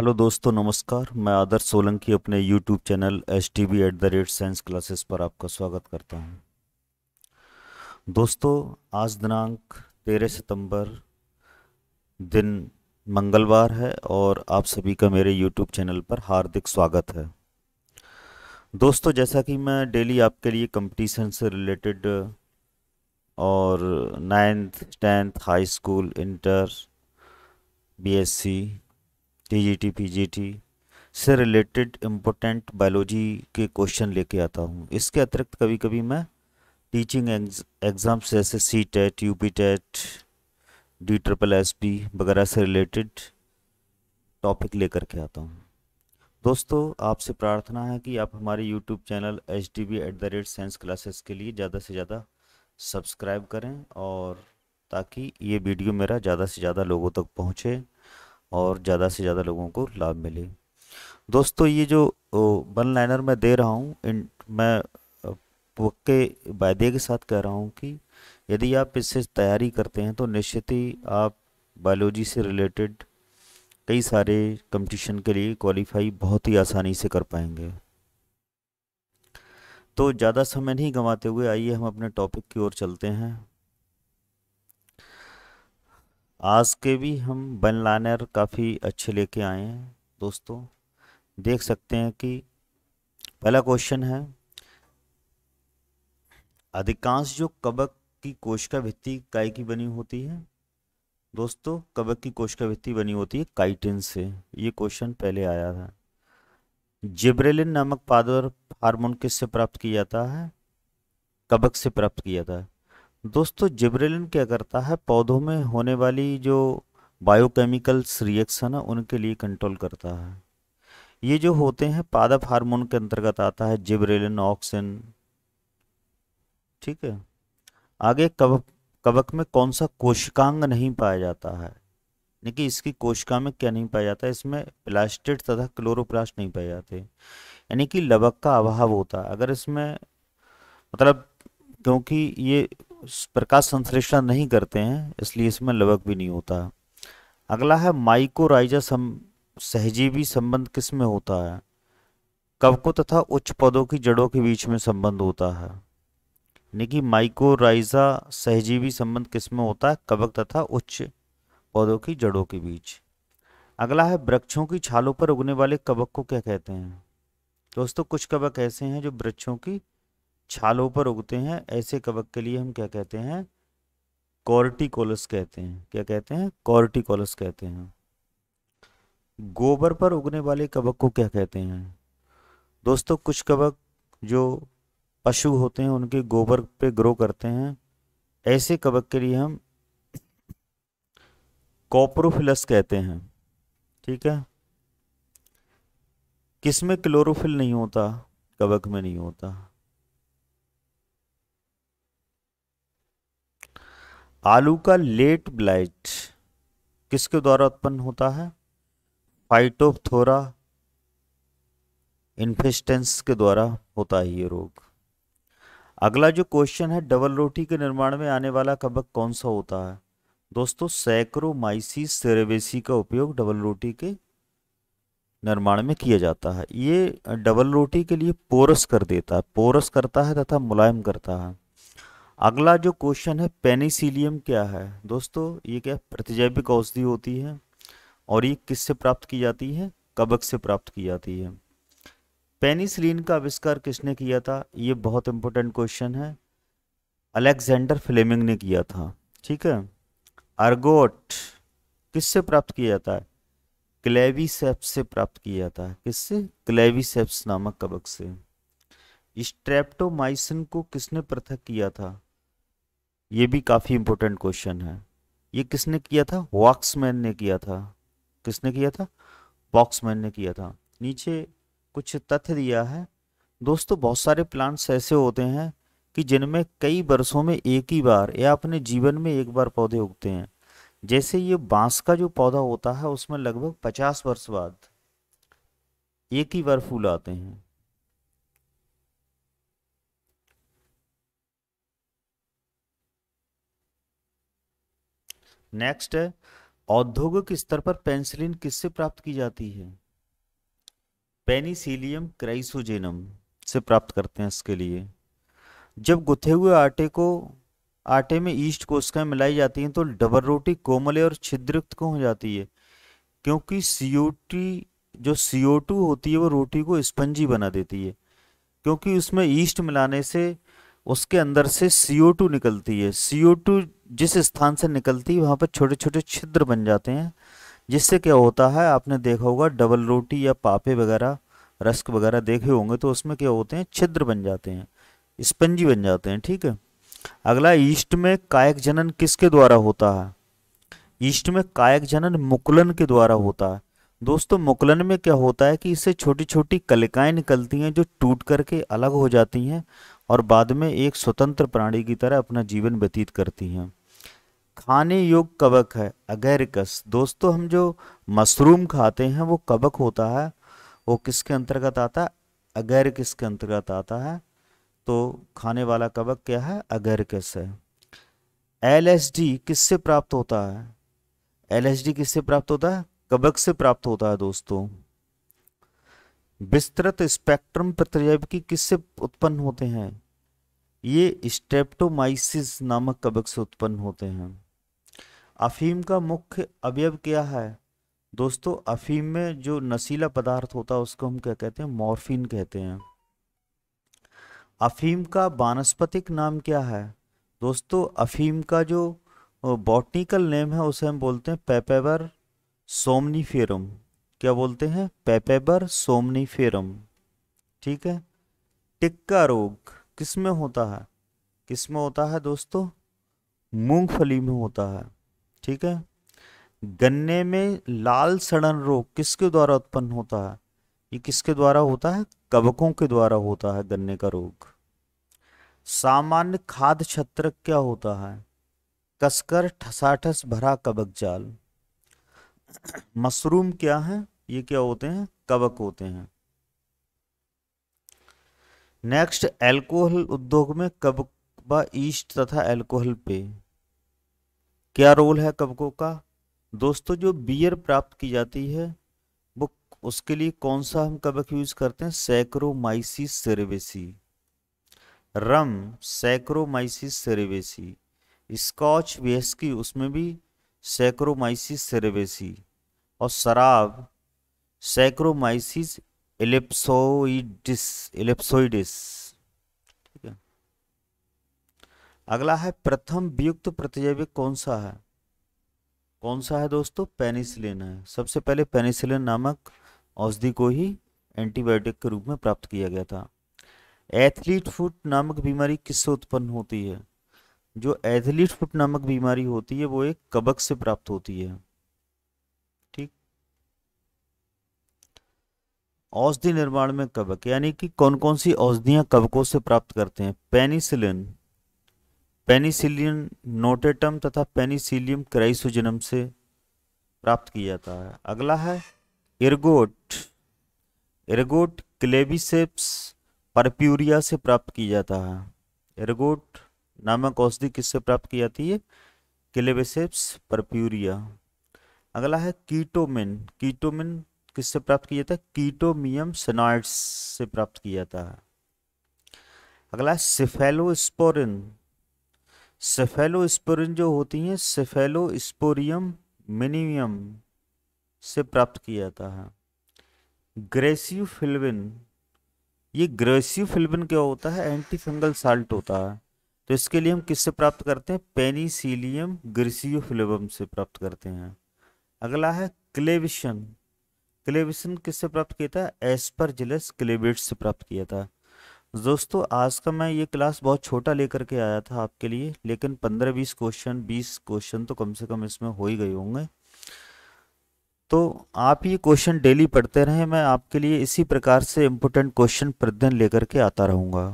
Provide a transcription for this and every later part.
hello दोस्तों नमस्कार मैं आदर सोलंकी अपने YouTube channel S T B at the rate science classes पर आपका स्वागत करता हूं दोस्तों आज दिनांक तेरह सितंबर दिन मंगलवार है और आप सभी का मेरे यूट्यूब चैनल पर हार्दिक स्वागत है दोस्तों जैसा कि मैं डेली आपके लिए कंपटीशन से रिलेटेड और ninth tenth high school inter B T PGT से रिलेटेड इम्पोर्टेंट बायोलॉजी के क्वेश्चन लेके आता हूँ इसके अतिरिक्त कभी कभी मैं टीचिंग एग्ज़ाम्स जैसे C TET U P TET D triple S P वगैरह से रिलेटेड टॉपिक लेकर के आता हूँ दोस्तों आपसे प्रार्थना है कि आप हमारे YouTube channel H D B at the rate science classes के लिए ज़्यादा से ज़्यादा सब्सक्राइब करें और ताकि ये वीडियो मेरा ज़्यादा से ज़्यादा लोगों तक पहुँचे और ज़्यादा से ज़्यादा लोगों को लाभ मिले दोस्तों ये जो वन लाइनर मैं दे रहा हूँ इन मैं पक्के वायदे के साथ कह रहा हूँ कि यदि आप इससे तैयारी करते हैं तो निश्चित ही आप बायोलॉजी से रिलेटेड कई सारे कंपटीशन के लिए क्वालिफाई बहुत ही आसानी से कर पाएंगे तो ज़्यादा समय नहीं गंवाते हुए आइए हम अपने टॉपिक की ओर चलते हैं आज के भी हम बन लाइनर काफ़ी अच्छे लेके आए हैं दोस्तों देख सकते हैं कि पहला क्वेश्चन है अधिकांश जो कबक की कोशिका भित्ति काई की बनी होती है दोस्तों कबक की कोशिका भित्ति बनी होती है काइटिन से ये क्वेश्चन पहले आया था जिब्रेलिन नामक पादर हार्मोन किससे प्राप्त किया जाता है कबक से प्राप्त किया जाता है दोस्तों जिब्रेलिन क्या करता है पौधों में होने वाली जो बायोकेमिकल्स रिएक्शन है उनके लिए कंट्रोल करता है ये जो होते हैं पादप हार्मोन के अंतर्गत आता है जिब्रेलिन ऑक्सिन ठीक है आगे कवक कवक में कौन सा कोशिकांग नहीं पाया जाता है यानी कि इसकी कोशिका में क्या नहीं पाया जाता है इसमें प्लास्टिड तथा क्लोरोप्लास्ट नहीं पाए जाते यानी कि लवक का अभाव होता है अगर इसमें मतलब क्योंकि ये प्रकाश संश्लेषण नहीं करते हैं इसलिए इसमें लवक भी नहीं होता अगला है माइकोराइजा सम सहजीवी संबंध किस में होता है कवकों तथा उच्च पदों की जड़ों के बीच में संबंध होता है यानी कि माइकोराइजा सहजीवी संबंध किस में होता है कवक तथा उच्च पौधों की जड़ों के बीच अगला है वृक्षों की छालों पर उगने वाले कवक को क्या कहते हैं दोस्तों कुछ कवक ऐसे हैं जो वृक्षों की छालों पर उगते हैं ऐसे कवक के लिए हम क्या कहते हैं कॉर्टिकोलस कहते हैं क्या कहते हैं कॉर्टिकोलस कहते हैं गोबर पर उगने वाले कवक को क्या कहते हैं दोस्तों कुछ कवक जो पशु होते हैं उनके गोबर पे ग्रो करते हैं ऐसे कवक के लिए हम कॉप्रोफिलस कहते हैं ठीक है किसमें क्लोरोफिल नहीं होता कवक में नहीं होता आलू का लेट ब्लाइट किसके द्वारा उत्पन्न होता है फाइटोथोरा इन्फेस्टेंस के द्वारा होता है ये रोग अगला जो क्वेश्चन है डबल रोटी के निर्माण में आने वाला कबक कौन सा होता है दोस्तों सैक्रोमाइसी सेरेवेसी का उपयोग डबल रोटी के निर्माण में किया जाता है ये डबल रोटी के लिए पोरस कर देता है पोरस करता है तथा मुलायम करता है अगला जो क्वेश्चन है पेनिसिलियम क्या है दोस्तों ये क्या प्रतिजैविक औषधि होती है और ये किससे प्राप्त की जाती है कबक से प्राप्त की जाती है पेनिसिलिन का आविष्कार किसने किया था ये बहुत इंपॉर्टेंट क्वेश्चन है अलेक्जेंडर फ्लेमिंग ने किया था ठीक है अर्गोट किससे प्राप्त किया जाता है क्लेविसेप्स से प्राप्त किया जाता है किससे क्लेविसेप्स नामक कबक से स्ट्रेप्टोमाइसिन को किसने पृथक किया था ये भी काफ़ी इंपॉर्टेंट क्वेश्चन है ये किसने किया था वॉक्समैन ने किया था किसने किया था वॉक्समैन ने किया था नीचे कुछ तथ्य दिया है दोस्तों बहुत सारे प्लांट्स ऐसे होते हैं कि जिनमें कई वर्षों में एक ही बार या अपने जीवन में एक बार पौधे उगते हैं जैसे ये बांस का जो पौधा होता है उसमें लगभग पचास वर्ष बाद एक ही बार फूल आते हैं नेक्स्ट है औद्योगिक स्तर पर पेंसिलिन किससे प्राप्त की जाती है पेनिसिलियम क्राइसोजेनम से प्राप्त करते हैं इसके लिए जब गुथे हुए आटे को आटे में ईस्ट कोशिकाएं मिलाई जाती हैं तो डबल रोटी कोमले और छिद्रयुक्त क्यों हो जाती है क्योंकि सीओटी जो सीओ टू होती है वो रोटी को स्पंजी बना देती है क्योंकि उसमें ईस्ट मिलाने से उसके अंदर से CO2 निकलती है CO2 जिस स्थान से निकलती है वहाँ पर छोटे छोटे छिद्र बन जाते हैं जिससे क्या होता है आपने देखा होगा डबल रोटी या पापे वगैरह रस्क वगैरह देखे होंगे तो उसमें क्या होते हैं छिद्र बन जाते हैं स्पंजी बन जाते हैं ठीक है अगला ईस्ट में कायक जनन किसके द्वारा होता है ईस्ट में कायक जनन मुकुलन के द्वारा होता है दोस्तों मुकुलन में क्या होता है कि इससे छोटी छोटी कलिकाएं निकलती हैं जो टूट करके अलग हो जाती हैं और बाद में एक स्वतंत्र प्राणी की तरह अपना जीवन व्यतीत करती हैं खाने योग्य कवक है अगैरिकस दोस्तों हम जो मशरूम खाते हैं वो कवक होता है वो किसके अंतर्गत आता है अगैरिकस के अंतर्गत आता है तो खाने वाला कवक क्या है अगैरिकस है एल एस डी किससे प्राप्त होता है एल एस डी किससे प्राप्त होता है कबक से प्राप्त होता है दोस्तों विस्तृत स्पेक्ट्रम प्रतिजैविकी किससे उत्पन्न होते हैं ये स्टेप्टोमाइसिस नामक कवक से उत्पन्न होते हैं अफीम का मुख्य अवयव क्या है दोस्तों अफीम में जो नशीला पदार्थ होता है उसको हम क्या कहते हैं मॉर्फिन कहते हैं अफीम का वानस्पतिक नाम क्या है दोस्तों अफीम का जो बॉटनिकल नेम है उसे हम बोलते हैं पेपेवर सोमनीफेरम क्या बोलते हैं पेपेबर सोमनीफेरम ठीक है टिक्का रोग किस में होता है किस में होता है दोस्तों मूंगफली में होता है ठीक है गन्ने में लाल सड़न रोग किसके द्वारा उत्पन्न होता है ये किसके द्वारा होता है कवकों के द्वारा होता है गन्ने का रोग सामान्य खाद्य छत्रक क्या होता है कसकर ठसाठस भरा कबक जाल मशरूम क्या है ये क्या होते हैं कवक होते हैं नेक्स्ट अल्कोहल उद्योग में कवक ईस्ट तथा अल्कोहल पे क्या रोल है कबकों का दोस्तों जो बियर प्राप्त की जाती है वो उसके लिए कौन सा हम कवक यूज करते हैं Saccharomyces cerevisiae rum Saccharomyces cerevisiae scotch whisky उसमें भी सैक्रोमाइसिस सेरेवेसी और शराब सैक्रोमाइसिस एलिप्सोइडिस एलिप्सोइडिस ठीक है अगला है प्रथम वियुक्त प्रतिजैविक कौन सा है कौन सा है दोस्तों पेनिसिलिन है सबसे पहले पेनिसिलिन नामक औषधि को ही एंटीबायोटिक के रूप में प्राप्त किया गया था एथलीट फुट नामक बीमारी किससे उत्पन्न होती है जो एथलीट फुट नामक बीमारी होती है वो एक कबक से प्राप्त होती है ठीक औषधि निर्माण में कबक यानी कि कौन कौन सी औषधियां कबकों से प्राप्त करते हैं पेनिसिलिन पेनिसिलिन नोटेटम तथा पेनिसिलियम क्राइसोजनम से प्राप्त किया जाता है अगला है इरगोट इरगोट क्लेबिसेप्स परप्यूरिया से प्राप्त किया जाता है इरगोट नामक औषधि किससे प्राप्त की जाती है क्लेबेसेप्स परप्यूरिया अगला है कीटोमिन कीटोमिन किससे प्राप्त किया जाता है कीटोमियम सनाइड्स से प्राप्त किया जाता है अगला है सेफेलोस्पोरिन सेफेलोस्पोरिन जो होती हैं सेफेलोस्पोरियम मिनिमियम से प्राप्त किया जाता है ग्रेसियोफिल्विन ये ग्रेसियोफिल्विन क्या होता है एंटी फंगल साल्ट होता है तो इसके लिए हम किससे प्राप्त करते हैं पेनीसीलियम ग्रिसियोफिलोबम से प्राप्त करते हैं अगला है क्लेविशन क्लेविशन किससे प्राप्त किया था जिलस क्लेबिट से प्राप्त किया था दोस्तों आज का मैं ये क्लास बहुत छोटा लेकर के आया था आपके लिए लेकिन पंद्रह बीस क्वेश्चन बीस क्वेश्चन तो कम से कम इसमें हो ही गए होंगे तो आप ये क्वेश्चन डेली पढ़ते रहें मैं आपके लिए इसी प्रकार से इम्पोर्टेंट क्वेश्चन प्रतिदिन लेकर के आता रहूँगा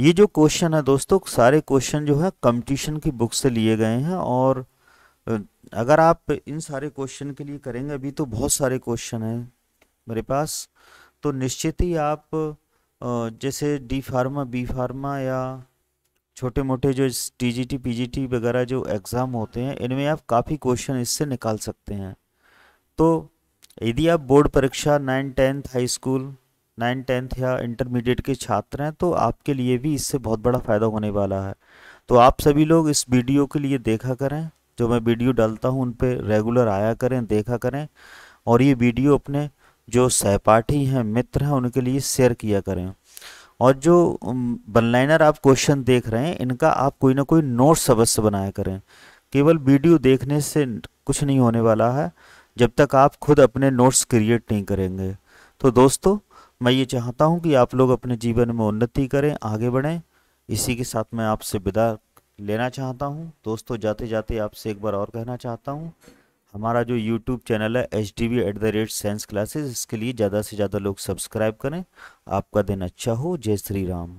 ये जो क्वेश्चन है दोस्तों सारे क्वेश्चन जो है कंपटीशन की बुक से लिए गए हैं और अगर आप इन सारे क्वेश्चन के लिए करेंगे अभी तो बहुत सारे क्वेश्चन हैं मेरे पास तो निश्चित ही आप जैसे डी फार्मा बी फार्मा या छोटे मोटे जो टी पीजीटी वगैरह जो एग्ज़ाम होते हैं इनमें आप काफ़ी क्वेश्चन इससे निकाल सकते हैं तो यदि आप बोर्ड परीक्षा nine tenth high school nine tenth या इंटरमीडिएट के छात्र हैं तो आपके लिए भी इससे बहुत बड़ा फ़ायदा होने वाला है तो आप सभी लोग इस वीडियो के लिए देखा करें जो मैं वीडियो डालता हूँ उन पर रेगुलर आया करें देखा करें और ये वीडियो अपने जो सहपाठी हैं मित्र हैं उनके लिए शेयर किया करें और जो बनलाइनर आप क्वेश्चन देख रहे हैं इनका आप कोई ना कोई नोट्स अवश्य बनाया करें केवल वीडियो देखने से कुछ नहीं होने वाला है जब तक आप खुद अपने नोट्स क्रिएट नहीं करेंगे तो दोस्तों मैं ये चाहता हूँ कि आप लोग अपने जीवन में उन्नति करें आगे बढ़ें इसी के साथ मैं आपसे विदा लेना चाहता हूँ दोस्तों जाते जाते आपसे एक बार और कहना चाहता हूँ हमारा जो यूट्यूब चैनल है H D V at the rate science classes इसके लिए ज़्यादा से ज़्यादा लोग सब्सक्राइब करें आपका दिन अच्छा हो जय श्री राम